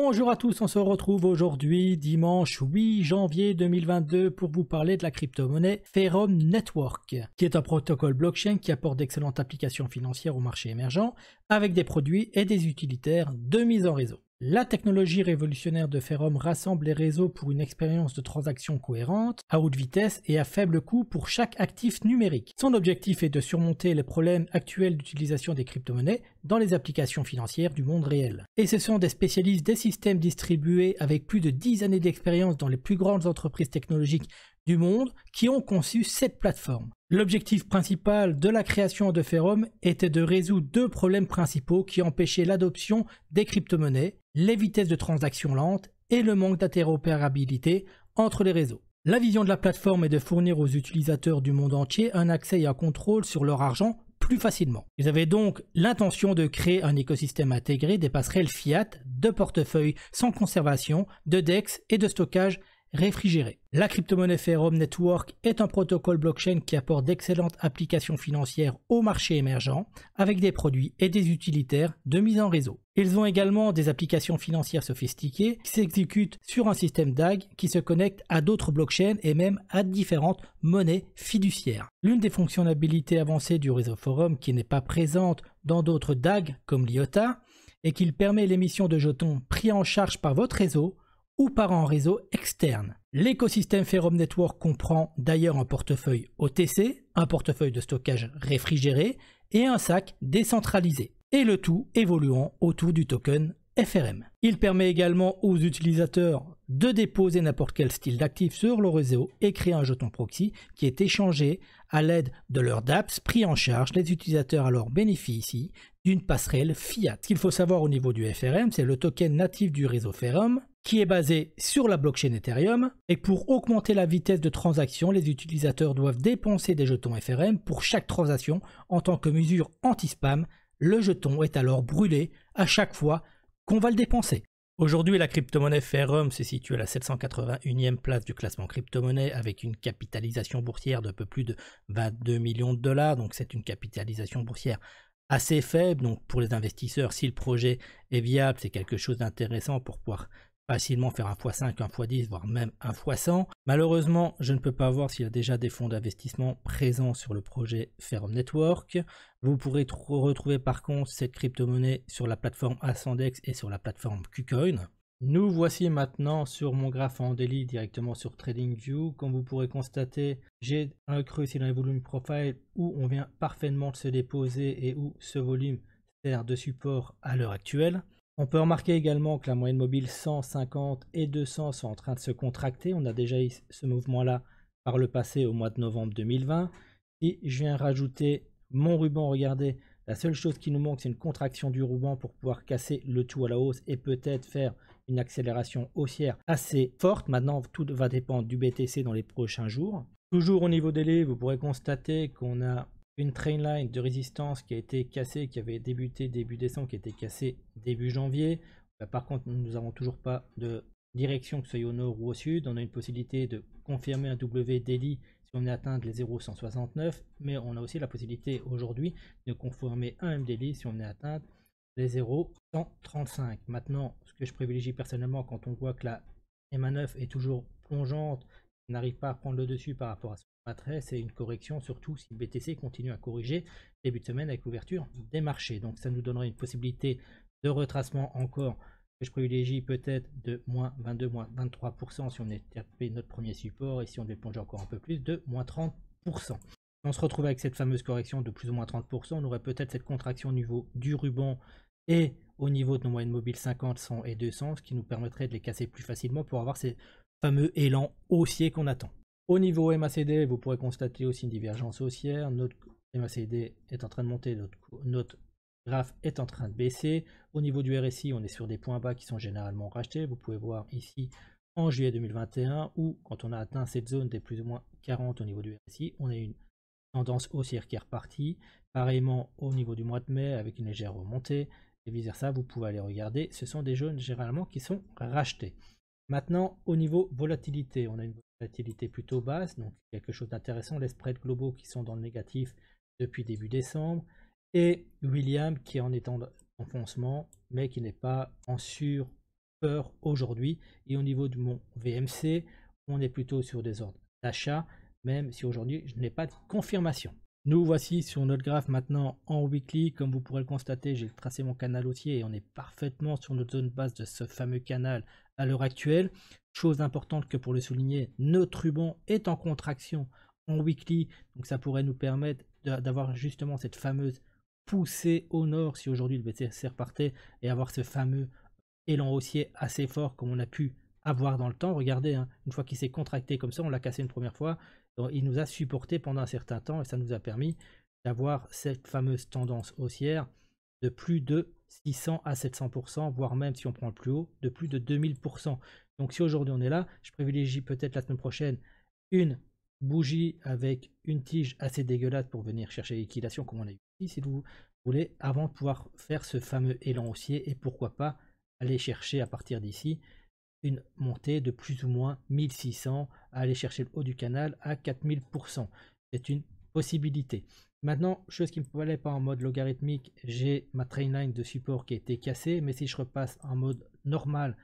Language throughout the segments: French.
Bonjour à tous, on se retrouve aujourd'hui dimanche 8 janvier 2022 pour vous parler de la crypto-monnaie Ferrum Network, qui est un protocole blockchain qui apporte d'excellentes applications financières au marché émergent avec des produits et des utilitaires de mise en réseau. La technologie révolutionnaire de Ferrum rassemble les réseaux pour une expérience de transaction cohérente, à haute vitesse et à faible coût pour chaque actif numérique. Son objectif est de surmonter les problèmes actuels d'utilisation des crypto-monnaies dans les applications financières du monde réel. Et ce sont des spécialistes des systèmes distribués avec plus de 10 années d'expérience dans les plus grandes entreprises technologiques du monde qui ont conçu cette plateforme. L'objectif principal de la création de Ferrum était de résoudre deux problèmes principaux qui empêchaient l'adoption des crypto-monnaies, les vitesses de transaction lentes et le manque d'interopérabilité entre les réseaux. La vision de la plateforme est de fournir aux utilisateurs du monde entier un accès et un contrôle sur leur argent plus facilement. Ils avaient donc l'intention de créer un écosystème intégré des passerelles fiat, de portefeuilles sans conservation, de DEX et de stockage réfrigéré. La crypto-monnaie Ferrum Network est un protocole blockchain qui apporte d'excellentes applications financières au marché émergent avec des produits et des utilitaires de mise en réseau. Ils ont également des applications financières sophistiquées qui s'exécutent sur un système DAG qui se connecte à d'autres blockchains et même à différentes monnaies fiduciaires. L'une des fonctionnalités avancées du réseau Forum qui n'est pas présente dans d'autres DAG comme l'IOTA est qu'il permet l'émission de jetons pris en charge par votre réseau ou par un réseau externe. L'écosystème Ferrum Network comprend d'ailleurs un portefeuille OTC, un portefeuille de stockage réfrigéré et un sac décentralisé, et le tout évoluant autour du token FRM. Il permet également aux utilisateurs de déposer n'importe quel style d'actif sur le réseau et créer un jeton proxy qui est échangé à l'aide de leurs DApps pris en charge. Les utilisateurs alors bénéficient d'une passerelle fiat. Ce qu'il faut savoir au niveau du FRM, c'est le token natif du réseau Ferrum qui est basé sur la blockchain Ethereum. Et pour augmenter la vitesse de transaction, les utilisateurs doivent dépenser des jetons FRM pour chaque transaction. En tant que mesure anti-spam, le jeton est alors brûlé à chaque fois qu'on va le dépenser. Aujourd'hui, la crypto-monnaie FRM se situe à la 781e place du classement crypto-monnaie avec une capitalisation boursière de peu plus de 22 millions de dollars. Donc, c'est une capitalisation boursière assez faible. Donc, pour les investisseurs, si le projet est viable, c'est quelque chose d'intéressant pour pouvoir facilement faire un x5, un x10, voire même un x100. Malheureusement, je ne peux pas voir s'il y a déjà des fonds d'investissement présents sur le projet Ferrum Network. Vous pourrez retrouver par contre cette crypto-monnaie sur la plateforme Ascendex et sur la plateforme KuCoin. Nous voici maintenant sur mon graphe en daily directement sur TradingView. Comme vous pourrez constater, j'ai un creux ici dans les profile où on vient parfaitement de se déposer et où ce volume sert de support à l'heure actuelle. On peut remarquer également que la moyenne mobile 150 et 200 sont en train de se contracter. On a déjà eu ce mouvement-là par le passé au mois de novembre 2020. Et je viens rajouter mon ruban, regardez, la seule chose qui nous manque, c'est une contraction du ruban pour pouvoir casser le tout à la hausse et peut-être faire une accélération haussière assez forte. Maintenant, tout va dépendre du BTC dans les prochains jours. Toujours au niveau délai, vous pourrez constater qu'on a une line de résistance qui a été cassée, qui avait débuté début décembre, qui a été cassée début janvier. Bah, par contre, nous avons toujours pas de direction, que ce soit au nord ou au sud. On a une possibilité de confirmer un W daily si on est atteint les 0,169, mais on a aussi la possibilité aujourd'hui de confirmer un MDL si on est atteint les 0,135. Maintenant, ce que je privilégie personnellement quand on voit que la MA9 est toujours plongeante n'arrive pas à prendre le dessus par rapport à son matrice c'est une correction surtout si le BTC continue à corriger début de semaine avec l'ouverture des marchés. Donc ça nous donnerait une possibilité de retracement encore que je privilégie peut-être de moins 22, moins 23% si on est tapé notre premier support et si on devait encore un peu plus de moins 30%. On se retrouve avec cette fameuse correction de plus ou moins 30%. On aurait peut-être cette contraction au niveau du ruban et au niveau de nos moyennes mobiles 50, 100 et 200, ce qui nous permettrait de les casser plus facilement pour avoir ces fameux élan haussier qu'on attend. Au niveau MACD, vous pourrez constater aussi une divergence haussière. Notre MACD est en train de monter, notre, notre graphe est en train de baisser. Au niveau du RSI, on est sur des points bas qui sont généralement rachetés. Vous pouvez voir ici en juillet 2021 où quand on a atteint cette zone des plus ou moins 40 au niveau du RSI, on a une tendance haussière qui est repartie. Pareillement au niveau du mois de mai avec une légère remontée et vice ça vous pouvez aller regarder. Ce sont des jaunes généralement qui sont rachetés. Maintenant, au niveau volatilité, on a une volatilité plutôt basse, donc quelque chose d'intéressant. Les spreads globaux qui sont dans le négatif depuis début décembre. Et William qui est en étant mais qui n'est pas en surpeur aujourd'hui. Et au niveau de mon VMC, on est plutôt sur des ordres d'achat, même si aujourd'hui je n'ai pas de confirmation. Nous voici sur notre graphe maintenant en weekly. Comme vous pourrez le constater, j'ai tracé mon canal haussier et on est parfaitement sur notre zone basse de ce fameux canal à l'heure actuelle. Chose importante que pour le souligner, notre ruban est en contraction en weekly. Donc ça pourrait nous permettre d'avoir justement cette fameuse poussée au nord si aujourd'hui le BTC repartait et avoir ce fameux élan haussier assez fort comme on a pu avoir dans le temps. Regardez, hein, une fois qu'il s'est contracté comme ça, on l'a cassé une première fois donc, il nous a supporté pendant un certain temps et ça nous a permis d'avoir cette fameuse tendance haussière de plus de 600 à 700%, voire même si on prend le plus haut, de plus de 2000%. Donc si aujourd'hui on est là, je privilégie peut-être la semaine prochaine une bougie avec une tige assez dégueulasse pour venir chercher l'équilation comme on a eu ici, si vous voulez, avant de pouvoir faire ce fameux élan haussier et pourquoi pas aller chercher à partir d'ici une montée de plus ou moins 1600, à aller chercher le haut du canal à 4000%. C'est une possibilité. Maintenant, chose qui ne me plaît pas en mode logarithmique, j'ai ma line de support qui a été cassée, mais si je repasse en mode normal,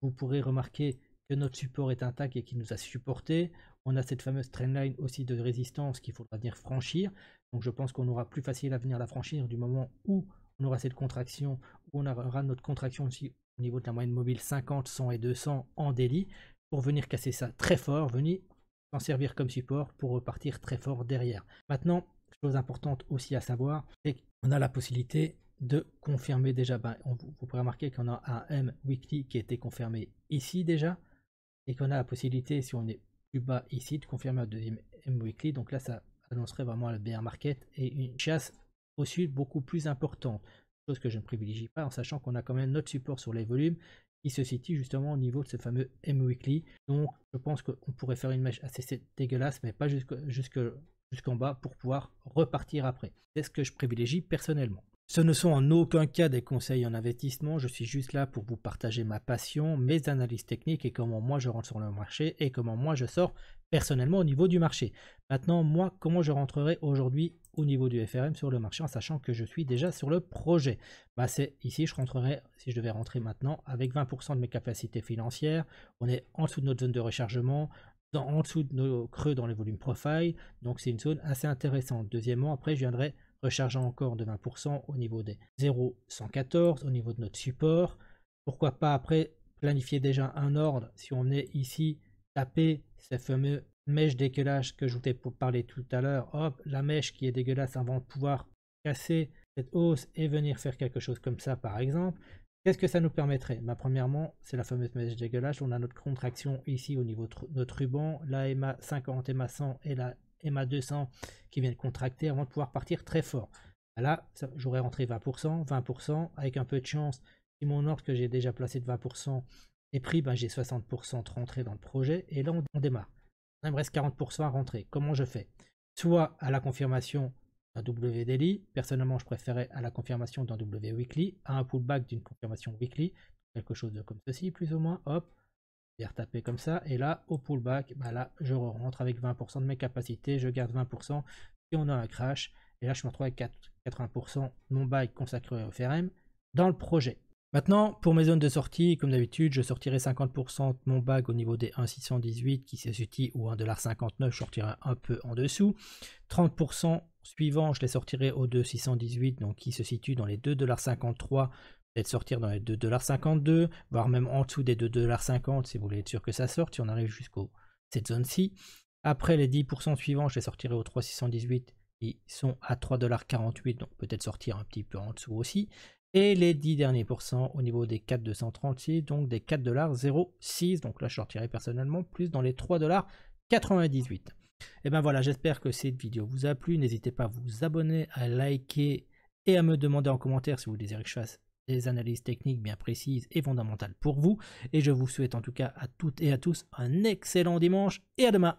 vous pourrez remarquer que notre support est intact et qu'il nous a supporté. On a cette fameuse line aussi de résistance qu'il faudra venir franchir. Donc je pense qu'on aura plus facile à venir la franchir du moment où on aura cette contraction, où on aura notre contraction aussi au niveau de la moyenne mobile 50, 100 et 200 en délit pour venir casser ça très fort, venir s'en servir comme support pour repartir très fort derrière. Maintenant, chose importante aussi à savoir, c'est qu'on a la possibilité de confirmer déjà, ben, vous pourrez remarquer qu'on a un M weekly qui a été confirmé ici déjà, et qu'on a la possibilité, si on est plus bas ici, de confirmer un deuxième M weekly, donc là ça annoncerait vraiment le bear market et une chasse au sud beaucoup plus importante chose que je ne privilégie pas en sachant qu'on a quand même notre support sur les volumes qui se situe justement au niveau de ce fameux M-Weekly. Donc je pense qu'on pourrait faire une mèche assez dégueulasse, mais pas jusque, jusqu'en bas pour pouvoir repartir après. C'est ce que je privilégie personnellement. Ce ne sont en aucun cas des conseils en investissement, je suis juste là pour vous partager ma passion, mes analyses techniques et comment moi je rentre sur le marché et comment moi je sors personnellement au niveau du marché. Maintenant, moi, comment je rentrerai aujourd'hui au niveau du FRM sur le marché en sachant que je suis déjà sur le projet bah, C'est ici, je rentrerai, si je devais rentrer maintenant, avec 20% de mes capacités financières, on est en dessous de notre zone de rechargement, en dessous de nos creux dans les volumes profile. Donc c'est une zone assez intéressante. Deuxièmement, après, je viendrai recharger encore de 20% au niveau des 0,114, au niveau de notre support. Pourquoi pas après planifier déjà un ordre si on est ici taper cette fameux mèche dégueulasse que je vous ai parlé tout à l'heure. Hop, la mèche qui est dégueulasse avant de pouvoir casser cette hausse et venir faire quelque chose comme ça par exemple. Qu'est-ce que ça nous permettrait bah, Premièrement, c'est la fameuse message dégueulasse. On a notre contraction ici au niveau de notre ruban, la MA 50, MA 100 et la MA 200 qui viennent contracter avant de pouvoir partir très fort. Bah, là, j'aurais rentré 20%, 20%, avec un peu de chance. Si mon ordre que j'ai déjà placé de 20% est pris, ben j'ai 60% de rentrée dans le projet. Et là, on, démarre. Il me reste 40% à rentrer. Comment je fais Soit à la confirmation, un W Daily. Personnellement, je préférais à la confirmation d'un W Weekly, à un pullback d'une confirmation Weekly, quelque chose de comme ceci, plus ou moins. Hop, je comme ça. Et là, au pullback, bah là, je rentre avec 20% de mes capacités, je garde 20%. Si on a un crash. Et là, je me retrouve avec 80% mon bag consacré au FRM dans le projet. Maintenant, pour mes zones de sortie, comme d'habitude, je sortirai 50% de mon bag au niveau des 1,618 qui s'est ou ou 1,59$, je sortirai un peu en dessous. 30% suivant, je les sortirai au 2,618, donc qui se situe dans les 2,53$, peut-être sortir dans les 2,52$, voire même en dessous des 2,50$ si vous voulez être sûr que ça sorte, si on arrive jusqu'au cette zone-ci. Après les 10% suivants, je les sortirai au 3,618$ qui sont à 3,48$, donc peut-être sortir un petit peu en dessous aussi. Et les 10 derniers pourcents au niveau des 4,236$, donc des 4,06$, donc là je sortirai personnellement plus dans les 3,98$. Et eh ben voilà, j'espère que cette vidéo vous a plu. N'hésitez pas à vous abonner, à liker et à me demander en commentaire si vous désirez que je fasse des analyses techniques bien précises et fondamentales pour vous. Et je vous souhaite en tout cas à toutes et à tous un excellent dimanche et à demain.